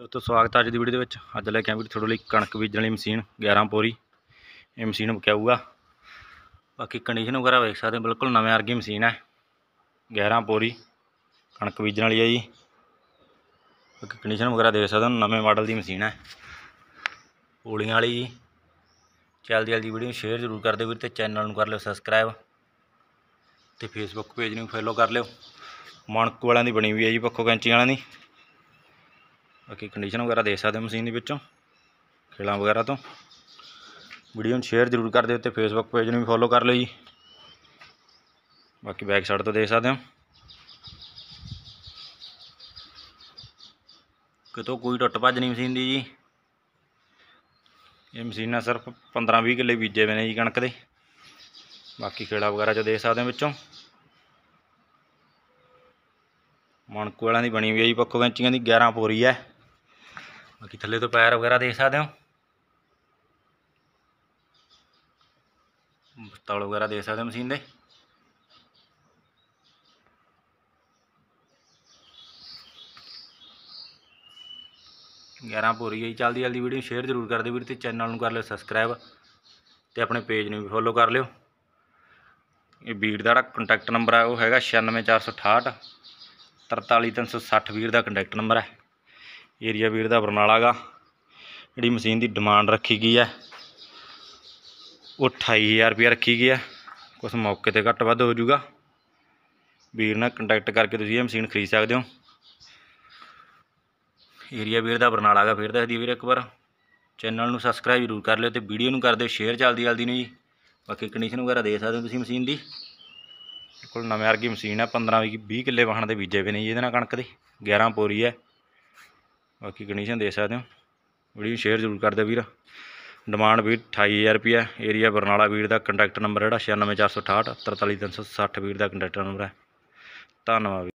ਦੋਸਤੋ ਸਵਾਗਤ ਹੈ ਅੱਜ ਦੀ ਵੀਡੀਓ ਦੇ ਵਿੱਚ ਅੱਜ ਲੈ ਕੇ ਆਇਆ ਵੀਰ ਤੁਹਾਡੇ ਲਈ ਕਣਕ ਬੀਜਣ ਵਾਲੀ ਮਸ਼ੀਨ 11 ਪੋਰੀ ਇਹ ਮਸ਼ੀਨ ਬਕਾਊਗਾ ਬਾਕੀ ਕੰਡੀਸ਼ਨ ਵਗੈਰਾ ਵੇਖ ਸਕਦੇ ਬਿਲਕੁਲ ਨਵੇਂ ਵਰਗੀ ਮਸ਼ੀਨ ਹੈ 11 ਪੋਰੀ ਕਣਕ ਬੀਜਣ ਵਾਲੀ ਹੈ ਜੀ ਬਾਕੀ ਕੰਡੀਸ਼ਨ ਵਗੈਰਾ ਦੇਖ ਸਕਦੇ ਹੋ ਨਵੇਂ ਮਾਡਲ ਦੀ ਮਸ਼ੀਨ ਹੈ ਪੋਲੀਆਂ ਵਾਲੀ ਜੀ ਜਲਦੀ ਜਲਦੀ ਵੀਡੀਓ ਸ਼ੇਅਰ ਜ਼ਰੂਰ ਕਰ ਦਿਓ ਵੀਰ ਤੇ ਚੈਨਲ ਨੂੰ ਕਰ ਲਿਓ ਸਬਸਕ੍ਰਾਈਬ ਤੇ ਫੇਸਬੁੱਕ ਪੇਜ ਨੂੰ ਫੋਲੋ ਕਰ ਲਿਓ ਮਣਕ ਵਾਲਿਆਂ ਦੀ ਬਣੀ ਹੋਈ ਹੈ ਜੀ ਪੱਖੋ ਕੈਂਚੀ ਵਾਲਿਆਂ ਦੀ ਬਾਕੀ ਕੰਡੀਸ਼ਨ ਵਗੈਰਾ ਦੇਖ ਸਕਦੇ ਹੋ ਮਸ਼ੀਨ ਦੇ ਵਿੱਚੋਂ ਖੇਲਾਂ ਵਗੈਰਾ ਤੋਂ ਵੀਡੀਓ ਨੂੰ ਸ਼ੇਅਰ ਜ਼ਰੂਰ ਕਰ ਦਿਓ ਤੇ ਫੇਸਬੁੱਕ ਪੇਜ ਨੂੰ ਵੀ ਫੋਲੋ ਕਰ ਲਿਓ ਜੀ ਬਾਕੀ ਬੈਕ ਸਾਈਡ ਤੋਂ ਦੇਖ ਸਕਦੇ ਹੋ ਕਿਤੋਂ ਕੋਈ ਟੁੱਟ ਭੱਜ ਨਹੀਂ ਮਸ਼ੀਨ ਦੀ ਜੀ ਇਹ ਮਸ਼ੀਨਾਂ ਸਿਰਫ 15-20 ਕਿੱਲੇ ਬੀਜੇ ਹੋਏ ਨੇ ਜੀ ਕਣਕ ਦੇ ਬਾਕੀ ਖੇੜਾ ਵਗੈਰਾ ਚ ਦੇਖ ਸਕਦੇ ਹੋ ਵਿੱਚੋਂ ਮਣਕੂ ਵਾਲਾਂ ਦੀ ਬਣੀ ਹੋਈ ਹੈ ਜੀ ਪੱਖੋ ਕੈਂਚੀਆਂ ਦੀ 11 ਪੋਰੀ ਹੈ ਬਾਕੀ ਥੱਲੇ ਤੋਂ ਪੈਰ ਵਗੈਰਾ ਦੇਖ ਸਕਦੇ ਹੋ ਤਲ ਵਗੈਰਾ ਦੇਖ ਸਕਦੇ ਹੋ ਮਸ਼ੀਨ ਦੇ ਗਿਆਰਾਂ ਪੂਰੀ ਹੈ ਚਲਦੀ ਜਲਦੀ ਵੀਡੀਓ ਸ਼ੇਅਰ ਜ਼ਰੂਰ ਕਰ ਦਿਓ ਵੀਰ ਤੇ ਚੈਨਲ ਨੂੰ ਕਰ ਲਿਓ ਸਬਸਕ੍ਰਾਈਬ ਤੇ ਆਪਣੇ ਪੇਜ ਨੂੰ ਵੀ ਫੋਲੋ ਕਰ ਲਿਓ ਇਹ ਵੀਰ ਦਾ ਜਿਹੜਾ ਕੰਟੈਕਟ ਨੰਬਰ ਹੈ ਉਹ ਹੈਗਾ 96468 43360 ਵੀਰ ਦਾ ਕੰਟੈਕਟ ਨੰਬਰ ਹੈ ਏਰੀਆ ਵੀਰ ਦਾ ਬਰਨਾਲਾਗਾ ਜਿਹੜੀ ਮਸ਼ੀਨ ਦੀ ਡਿਮਾਂਡ ਰੱਖੀ ਗਈ ਹੈ ਉਹ 28000 ਰੁਪਏ ਰੱਖੀ ਗਈ ਹੈ ਕੁਝ ਮੌਕੇ ਤੇ ਘੱਟ ਵੱਧ ਹੋ ਜਾਊਗਾ ਵੀਰ ਨਾਲ ਕੰਟੈਕਟ ਕਰਕੇ ਤੁਸੀਂ ਇਹ ਮਸ਼ੀਨ ਖਰੀਦ ਸਕਦੇ ਹੋ ਏਰੀਆ ਵੀਰ ਦਾ ਬਰਨਾਲਾਗਾ ਫਿਰ ਦੱਸਦੀ ਵੀਰ ਇੱਕ ਵਾਰ ਚੈਨਲ ਨੂੰ ਸਬਸਕ੍ਰਾਈਬ ਜ਼ਰੂਰ ਕਰ ਲਿਓ ਤੇ ਵੀਡੀਓ ਨੂੰ ਕਰ ਦਿਓ ਸ਼ੇਅਰ ਜਲਦੀ ਜਲਦੀ ਨੂੰ ਜੀ ਬਾਕੀ ਕੰਡੀਸ਼ਨ ਵਗੈਰਾ ਦੇ ਸਕਦੇ ਹੋ ਤੁਸੀਂ ਮਸ਼ੀਨ ਦੀ ਕੋਲ ਨਵੇਂ ਵਰਗੀ ਮਸ਼ੀਨ ਹੈ 15 20 ਕਿੱਲੇ ਵਾਹਣ ਦੇ ਬੀਜੇ ਵੀ ਨੇ ਜੀ ਇਹਦੇ ਨਾਲ ਕਣਕ ਦੇ 11 ਪੋਰੀ ਹੈ ਬਾਕੀ ਕੰਡੀਸ਼ਨ ਦੇ ਸਕਦੇ ਹੋ ਵੀਡੀਓ ਸ਼ੇਅਰ ਜ਼ਰੂਰ ਕਰ ਦਿਓ ਵੀਰ ਡਿਮਾਂਡ ਵੀ 28000 ਰੁਪਿਆ ਏਰੀਆ ਬਰਨਾਲਾ ਵੀਰ ਦਾ ਕੰਟੈਕਟ ਨੰਬਰ ਜਿਹੜਾ 96468 43360 ਵੀਰ ਦਾ ਕੰਟੈਕਟ ਨੰਬਰ ਹੈ ਧੰਨਵਾਦ